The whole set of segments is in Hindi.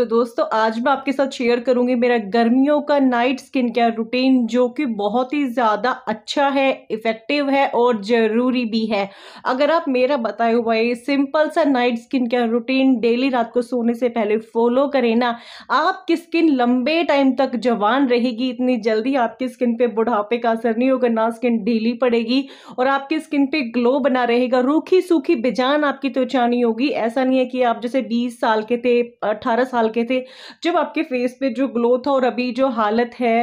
तो दोस्तों आज मैं आपके साथ शेयर करूंगी मेरा गर्मियों का नाइट स्किन केयर रूटीन जो कि बहुत ही ज़्यादा अच्छा है इफ़ेक्टिव है और ज़रूरी भी है अगर आप मेरा बताए हुआ ये सिंपल सा night skin care routine daily रात को सोने से पहले फॉलो करें ना आपकी स्किन लंबे टाइम तक जवान रहेगी इतनी जल्दी आपकी स्किन पर बुढ़ापे का असर नहीं होगा ना स्किन ढीली पड़ेगी और आपकी स्किन पर ग्लो बना रहेगा रूखी सूखी बेजान आपकी त्वचा तो नहीं होगी ऐसा नहीं है कि आप जैसे बीस साल के थे अट्ठारह साल सके थे जब आपके फेस पे जो ग्लो था और अभी जो हालत है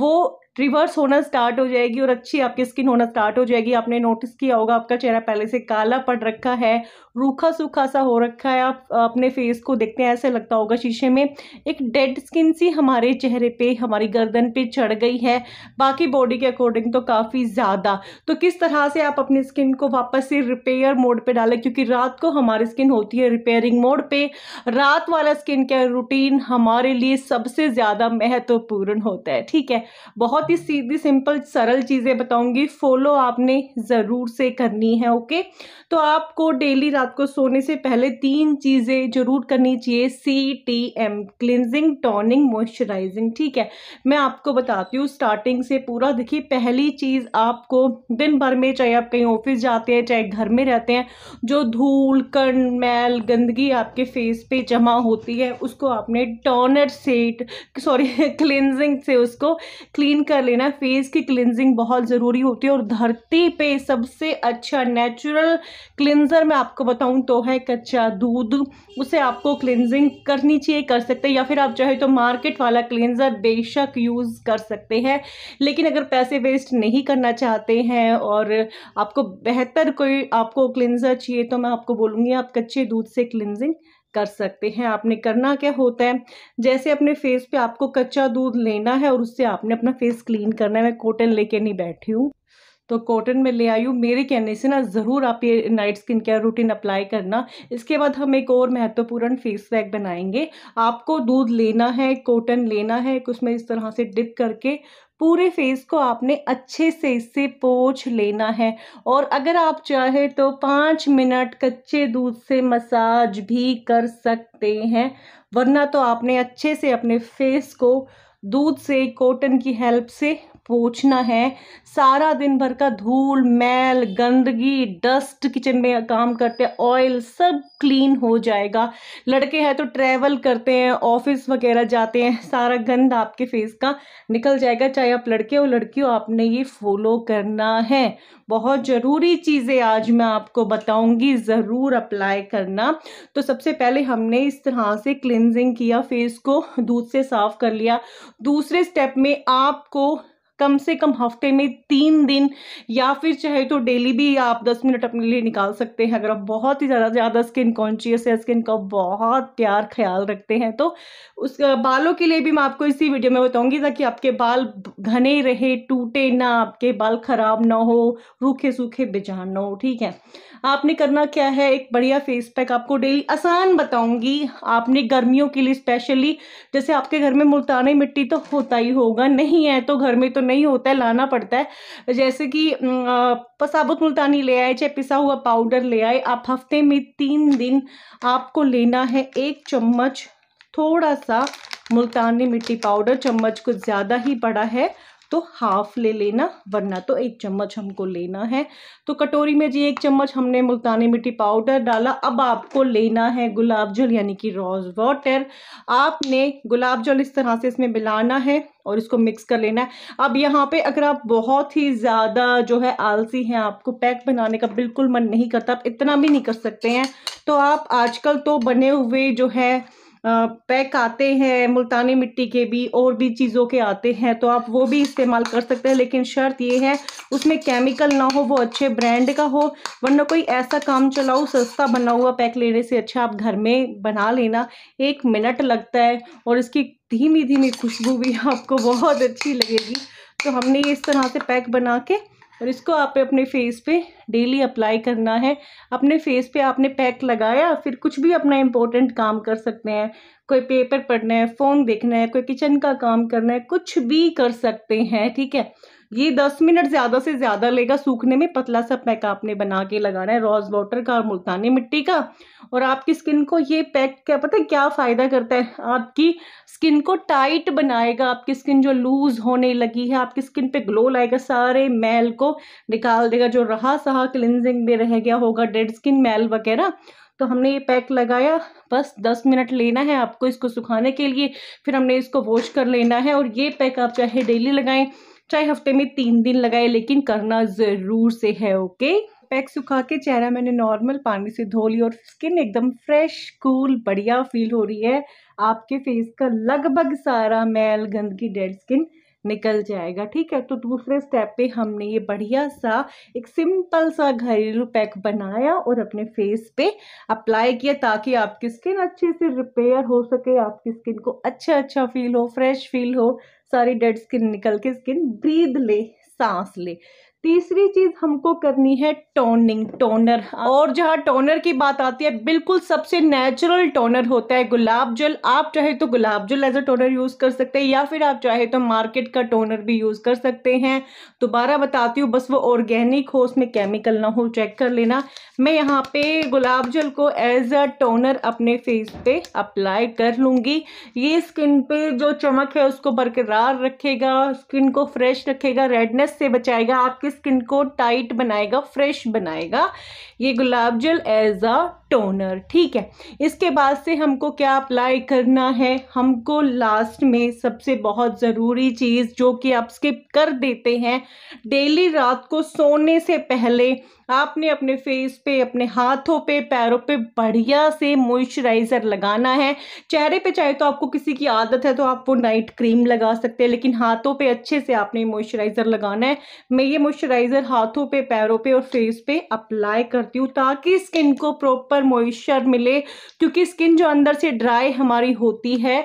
वो रिवर्स होना स्टार्ट हो जाएगी और अच्छी आपकी स्किन होना स्टार्ट हो जाएगी आपने नोटिस किया होगा आपका चेहरा पहले से काला पड़ रखा है रूखा सूखा सा हो रखा है आप अपने फेस को देखते हैं ऐसे लगता होगा शीशे में एक डेड स्किन सी हमारे चेहरे पे हमारी गर्दन पे चढ़ गई है बाकी बॉडी के अकॉर्डिंग तो काफ़ी ज़्यादा तो किस तरह से आप अपनी स्किन को वापस से रिपेयर मोड पे डालें क्योंकि रात को हमारी स्किन होती है रिपेयरिंग मोड पे रात वाला स्किन केयर रूटीन हमारे लिए सबसे ज़्यादा महत्वपूर्ण होता है ठीक है बहुत ही सीधी सिंपल सरल चीज़ें बताऊँगी फॉलो आपने ज़रूर से करनी है ओके तो आपको डेली रात को सोने से पहले तीन चीज़ें जरूर करनी चाहिए C T M cleansing toning moisturising ठीक है मैं आपको बताती हूँ स्टार्टिंग से पूरा देखिए पहली चीज़ आपको दिन भर में चाहे आप कहीं ऑफिस जाते हैं चाहे घर में रहते हैं जो धूल कण मैल गंदगी आपके फेस पे जमा होती है उसको आपने टॉनर सेट सॉरी क्लिनजिंग से उसको क्लीन कर लेना फेस की क्लिनजिंग बहुत ज़रूरी होती है और धरती पे सबसे अच्छा नेचुरल क्लिनजर मैं आपको बताऊँ तो है कच्चा दूध उसे आपको क्लिनजिंग करनी चाहिए कर सकते हैं या फिर आप चाहे तो मार्केट वाला क्लिनज़र बेशक यूज़ कर सकते हैं लेकिन अगर पैसे वेस्ट नहीं करना चाहते हैं और आपको बेहतर कोई आपको क्लिनज़र चाहिए तो मैं आपको बोलूँगी आप कच्चे दूध से क्लिनजिंग कर सकते हैं आपने करना क्या होता है जैसे अपने फेस पे आपको कच्चा दूध लेना है और उससे आपने अपना फेस क्लीन करना है मैं कोटन लेके नहीं बैठी हूँ तो कॉटन में ले आई हूँ मेरे कहने से ना ज़रूर आप ये night skin care routine apply करना इसके बाद हम एक और महत्वपूर्ण फेस पैक बनाएंगे आपको दूध लेना है कॉटन लेना है उसमें इस तरह से डिप करके पूरे फेस को आपने अच्छे से इससे पोछ लेना है और अगर आप चाहे तो पाँच मिनट कच्चे दूध से मसाज भी कर सकते हैं वरना तो आपने अच्छे से अपने फेस को दूध से कॉटन की हेल्प से पोछना है सारा दिन भर का धूल मैल गंदगी डस्ट किचन में काम करते हैं ऑयल सब क्लीन हो जाएगा लड़के हैं तो ट्रैवल करते हैं ऑफिस वगैरह जाते हैं सारा गंद आपके फेस का निकल जाएगा चाहे आप लड़के हो लड़की हो आपने ये फॉलो करना है बहुत ज़रूरी चीज़ें आज मैं आपको बताऊंगी ज़रूर अप्लाई करना तो सबसे पहले हमने इस तरह से क्लिनजिंग किया फेस को दूध से साफ़ कर लिया दूसरे स्टेप में आपको कम से कम हफ्ते में तीन दिन या फिर चाहे तो डेली भी आप दस मिनट अपने लिए निकाल सकते हैं अगर आप बहुत ही ज़्यादा ज़्यादा स्किन कॉन्शियस है स्किन का बहुत प्यार ख्याल रखते हैं तो उस बालों के लिए भी मैं आपको इसी वीडियो में बताऊंगी ताकि आपके बाल घने रहे टूटे ना आपके बाल ख़राब ना हो रूखे सूखे बेजान ना हो ठीक है आपने करना क्या है एक बढ़िया फेस पैक आपको डेली आसान बताऊंगी आपने गर्मियों के लिए स्पेशली जैसे आपके घर में मुल्तानी मिट्टी तो होता ही होगा नहीं है तो घर में तो में ही होता है लाना पड़ता है जैसे कि साबुत मुल्तानी ले आए चाहे पिसा हुआ पाउडर ले आए आप हफ्ते में तीन दिन आपको लेना है एक चम्मच थोड़ा सा मुल्तानी मिट्टी पाउडर चम्मच कुछ ज़्यादा ही पड़ा है तो हाफ ले लेना वरना तो एक चम्मच हमको लेना है तो कटोरी में जी एक चम्मच हमने मुल्तानी मिट्टी पाउडर डाला अब आपको लेना है गुलाब जल यानी कि रोज़ वाटर आपने गुलाब जल इस तरह से इसमें मिलाना है और इसको मिक्स कर लेना है अब यहाँ पे अगर आप बहुत ही ज़्यादा जो है आलसी हैं आपको पैक बनाने का बिल्कुल मन नहीं करता आप इतना भी नहीं कर सकते हैं तो आप आजकल तो बने हुए जो है पैक आते हैं मुल्तानी मिट्टी के भी और भी चीज़ों के आते हैं तो आप वो भी इस्तेमाल कर सकते हैं लेकिन शर्त ये है उसमें केमिकल ना हो वो अच्छे ब्रांड का हो वरना कोई ऐसा काम चलाओ सस्ता बना हुआ पैक लेने से अच्छा आप घर में बना लेना एक मिनट लगता है और इसकी धीमी धीमी खुशबू भी आपको बहुत अच्छी लगेगी तो हमने इस तरह से पैक बना के और इसको आप अपने फेस पे डेली अप्लाई करना है अपने फेस पे आपने पैक लगाया फिर कुछ भी अपना इम्पोर्टेंट काम कर सकते हैं कोई पेपर पढ़ना है फ़ोन देखना है कोई किचन का काम करना है कुछ भी कर सकते हैं ठीक है ये दस मिनट ज़्यादा से ज़्यादा लेगा सूखने में पतला सा पैक आपने बना के लगाना है रोज़ वाटर का और मुल्तानी मिट्टी का और आपकी स्किन को ये पैक क्या पता है क्या फ़ायदा करता है आपकी स्किन को टाइट बनाएगा आपकी स्किन जो लूज़ होने लगी है आपकी स्किन पे ग्लो लाएगा सारे मैल को निकाल देगा जो रहा सहा क्लिनजिंग में रह गया होगा डेड स्किन मैल वगैरह तो हमने ये पैक लगाया बस दस मिनट लेना है आपको इसको सुखाने के लिए फिर हमने इसको वॉश कर लेना है और ये पैक आप चाहे डेली लगाएं चाहे हफ्ते में तीन दिन लगाएं लेकिन करना ज़रूर से है ओके पैक सुखा के चेहरा मैंने नॉर्मल पानी से धो ली और स्किन एकदम फ्रेश कूल बढ़िया फील हो रही है आपके फेस का लगभग सारा मैल गंदगी डेड स्किन निकल जाएगा ठीक है तो दूसरे स्टेप पे हमने ये बढ़िया सा एक सिंपल सा घरेलू पैक बनाया और अपने फेस पे अप्लाई किया ताकि आपकी स्किन अच्छे से रिपेयर हो सके आपकी स्किन को अच्छा अच्छा फील हो फ्रेश फील हो सारी डेड स्किन निकल के स्किन ब्रीद ले सांस ले तीसरी चीज़ हमको करनी है टोनिंग टोनर हाँ। और जहाँ टोनर की बात आती है बिल्कुल सबसे नेचुरल टोनर होता है गुलाब जल आप चाहे तो गुलाब जल एज अ टोनर यूज़ कर सकते हैं या फिर आप चाहे तो मार्केट का टोनर भी यूज़ कर सकते हैं दोबारा बताती हूँ बस वो ऑर्गेनिक हो उसमें केमिकल ना हो चेक कर लेना मैं यहाँ पे गुलाब जल को एज अ टोनर अपने फेस पे अप्लाई कर लूँगी ये स्किन पे जो चमक है उसको बरकरार रखेगा स्किन को फ्रेश रखेगा रेडनेस से बचाएगा आपके स्किन को टाइट बनाएगा फ्रेश बनाएगा ये गुलाब जल एज अ टोनर ठीक है इसके बाद से हमको क्या अप्लाई करना है हमको लास्ट में सबसे बहुत ज़रूरी चीज़ जो कि आप स्किप कर देते हैं डेली रात को सोने से पहले आपने अपने फेस पे अपने हाथों पे पैरों पे बढ़िया से मॉइस्चराइज़र लगाना है चेहरे पे चाहे तो आपको किसी की आदत है तो आप वो नाइट क्रीम लगा सकते हैं लेकिन हाथों पे अच्छे से आपने मॉइस्चराइज़र लगाना है मैं ये मॉइस्चराइज़र हाथों पे पैरों पे और फेस पे अप्लाई करती हूँ ताकि स्किन को प्रॉपर मॉइस्चर मिले क्योंकि स्किन जो अंदर से ड्राई हमारी होती है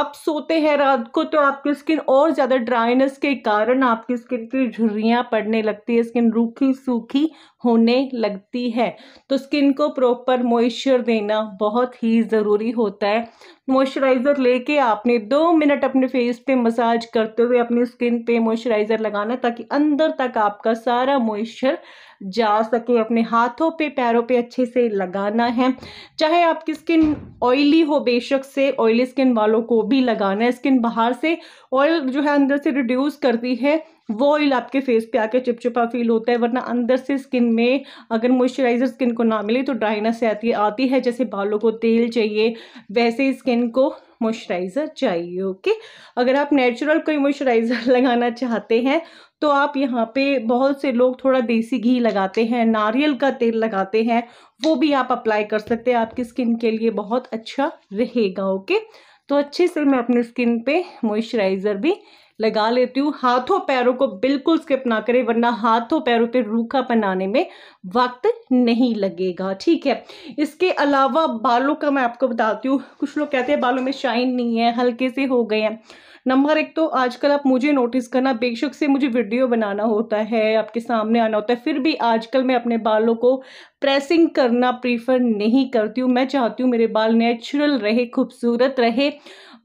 आप सोते हैं रात को तो आपकी स्किन और ज़्यादा ड्राइनेस के कारण आपकी स्किन की झुर्रियाँ पड़ने लगती है स्किन रूखी सूखी होने लगती है तो स्किन को प्रॉपर मॉइस्चर देना बहुत ही ज़रूरी होता है मॉइस्चराइज़र लेके आपने दो मिनट अपने फेस पे मसाज करते हुए अपनी स्किन पे मॉइस्चराइज़र लगाना ताकि अंदर तक आपका सारा मॉइस्चर जा सके अपने हाथों पे पैरों पे अच्छे से लगाना है चाहे आपकी स्किन ऑयली हो बेशक से ऑयली स्किन वालों को भी लगाना है स्किन बाहर से ऑयल जो है अंदर से रिड्यूस करती है वो ऑयल आपके फेस पे आके चिपचिपा फील होता है वरना अंदर से स्किन में अगर मॉइस्चराइजर स्किन को ना मिले तो ड्राइनेस आती आती है जैसे बालों को तेल चाहिए वैसे ही स्किन को मॉइस्चराइज़र चाहिए ओके अगर आप नेचुरल कोई मॉइस्चराइज़र लगाना चाहते हैं तो आप यहाँ पे बहुत से लोग थोड़ा देसी घी लगाते हैं नारियल का तेल लगाते हैं वो भी आप अप्लाई कर सकते हैं आपकी स्किन के लिए बहुत अच्छा रहेगा ओके तो अच्छे से मैं अपनी स्किन पे मॉइस्चराइज़र भी लगा लेती हूँ हाथों पैरों को बिल्कुल स्किप ना करें वरना हाथों पैरों पे रूखा बनाने में वक्त नहीं लगेगा ठीक है इसके अलावा बालों का मैं आपको बताती हूँ कुछ लोग कहते हैं बालों में शाइन नहीं है हल्के से हो गए हैं नंबर एक तो आजकल आप मुझे नोटिस करना बेशक से मुझे वीडियो बनाना होता है आपके सामने आना होता है फिर भी आजकल मैं अपने बालों को प्रेसिंग करना प्रीफर नहीं करती हूँ मैं चाहती हूँ मेरे बाल नेचुरल रहे खूबसूरत रहे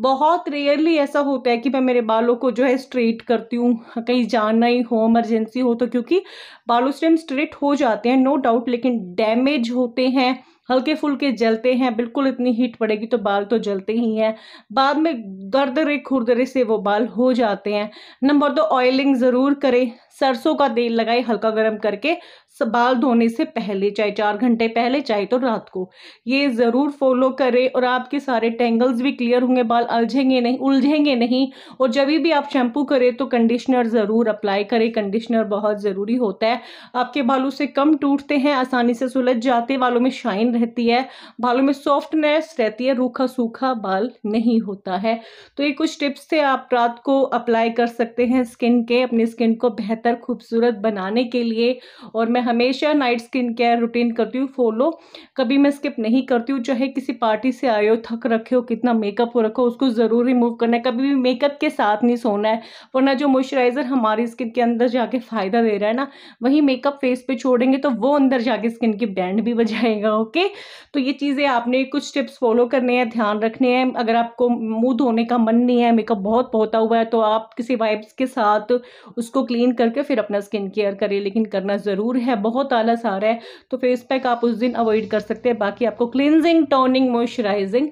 बहुत रेयरली ऐसा होता है कि मैं मेरे बालों को जो है स्ट्रेट करती हूँ कहीं जाना ही हो इमरजेंसी हो तो क्योंकि बालों स्टेम स्ट्रेट हो जाते हैं नो डाउट लेकिन डैमेज होते हैं हल्के फुल्के जलते हैं बिल्कुल इतनी हीट पड़ेगी तो बाल तो जलते ही हैं बाद में दर्दरे खुरदरे से वो बाल हो जाते हैं नंबर दो ऑयलिंग ज़रूर करें सरसों का तेल लगाए हल्का गर्म करके बाल धोने से पहले चाहे चार घंटे पहले चाहे तो रात को ये ज़रूर फॉलो करें और आपके सारे टेंगल्स भी क्लियर होंगे बाल अलझेंगे नहीं उलझेंगे नहीं और जब भी आप शैम्पू करें तो कंडीशनर ज़रूर अप्लाई करें कंडीशनर बहुत ज़रूरी होता है आपके बालों से कम टूटते हैं आसानी से सुलझ जाते बालों में शाइन रहती है बालों में सॉफ्टनेस रहती है रूखा सूखा बाल नहीं होता है तो ये कुछ टिप्स थे आप रात को अप्लाई कर सकते हैं स्किन के अपनी स्किन को बेहतर खूबसूरत बनाने के लिए और मैं हमेशा नाइट स्किन केयर रूटीन करती हूँ फॉलो कभी मैं स्किप नहीं करती हूँ चाहे किसी पार्टी से आए हो थक रखे हो कितना मेकअप हो रखो उसको ज़रूर रिमूव करना है कभी भी मेकअप के साथ नहीं सोना है वरना जो मॉइस्चराइज़र हमारी स्किन के अंदर जाके फ़ायदा दे रहा है ना वही मेकअप फेस पर छोड़ेंगे तो वो अंदर जाके स्किन की बैंड भी बजाएगा ओके तो ये चीज़ें आपने कुछ टिप्स फॉलो करने हैं ध्यान रखने हैं अगर आपको मुँह धोने का मन नहीं है मेकअप बहुत पहुँता हुआ है तो आप किसी वाइप्स के साथ उसको क्लीन करके फिर अपना स्किन केयर करें लेकिन करना ज़रूर है है बहुत आलस आ रहा है तो फेस पैक आप उस दिन अवॉइड कर सकते हैं बाकी आपको क्लिनजिंग टोनिंग मॉइस्चराइजिंग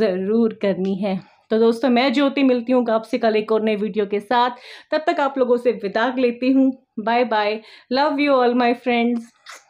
ज़रूर करनी है तो दोस्तों मैं ज्योति मिलती हूँ आपसे कल एक और नए वीडियो के साथ तब तक आप लोगों से विदा लेती हूँ bye bye love you all my friends